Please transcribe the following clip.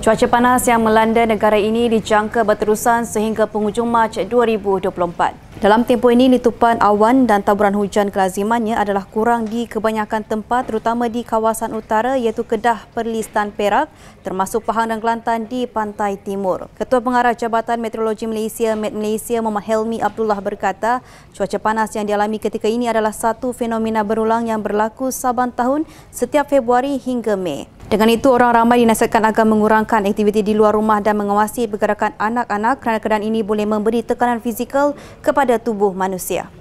Cuaca panas yang melanda negara ini dijangka berterusan sehingga penghujung Mac 2024. Dalam tempoh ini, letupan awan dan taburan hujan kelazimannya adalah kurang di kebanyakan tempat terutama di kawasan utara iaitu Kedah, Perlis dan Perak termasuk Pahang dan Kelantan di pantai timur. Ketua Pengarah Jabatan Meteorologi Malaysia, Met Malaysia Muhammad Helmi Abdullah berkata, cuaca panas yang dialami ketika ini adalah satu fenomena berulang yang berlaku saban tahun setiap Februari hingga Mei. Dengan itu, orang ramai dinasihatkan agar mengurangkan aktiviti di luar rumah dan mengawasi pergerakan anak-anak kerana keadaan ini boleh memberi tekanan fizikal kepada tubuh manusia.